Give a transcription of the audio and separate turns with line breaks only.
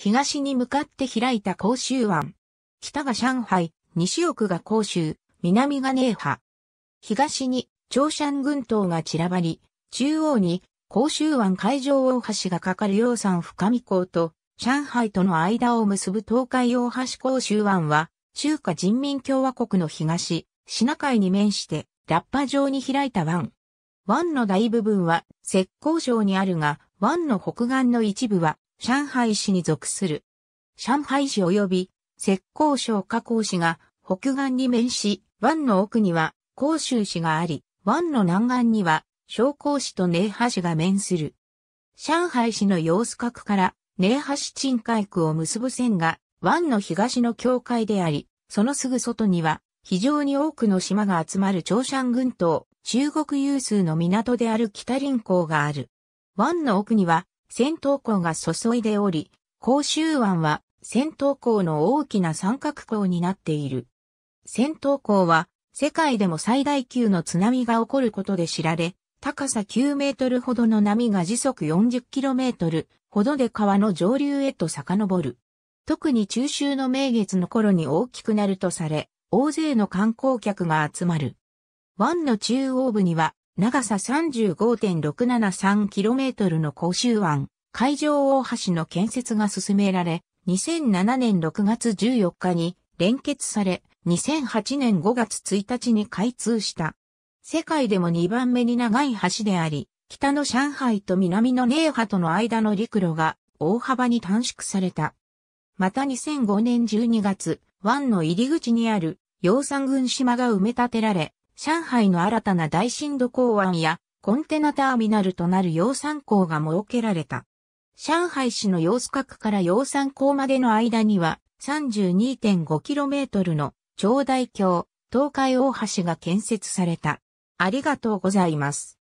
東に向かって開いた甲州湾。北が上海、西奥が甲州、南が寧波。東に長山群島が散らばり、中央に甲州湾海上大橋が架かる洋山深見港と上海との間を結ぶ東海大橋甲州湾は中華人民共和国の東、シナ海に面してラッパ状に開いた湾。湾の大部分は石膏状にあるが、湾の北岸の一部は上海市に属する。上海市及び、浙江省加工市が北岸に面し、湾の奥には広州市があり、湾の南岸には商工市と寧波市が面する。上海市の様子角から寧波市鎮海区を結ぶ線が湾の東の境界であり、そのすぐ外には非常に多くの島が集まる長山群島、中国有数の港である北林港がある。湾の奥には戦闘港が注いでおり、甲州湾は戦闘港の大きな三角港になっている。戦闘港は世界でも最大級の津波が起こることで知られ、高さ9メートルほどの波が時速40キロメートルほどで川の上流へと遡る。特に中秋の名月の頃に大きくなるとされ、大勢の観光客が集まる。湾の中央部には長さ 35.673km の甲州湾、海上大橋の建設が進められ、2007年6月14日に連結され、2008年5月1日に開通した。世界でも2番目に長い橋であり、北の上海と南の寧波との間の陸路が大幅に短縮された。また2005年12月、湾の入り口にある養産群島が埋め立てられ、上海の新たな大深度港湾やコンテナターミナルとなる洋産港が設けられた。上海市の洋子角から洋産港までの間には 32.5km の長大橋、東海大橋が建設された。ありがとうございます。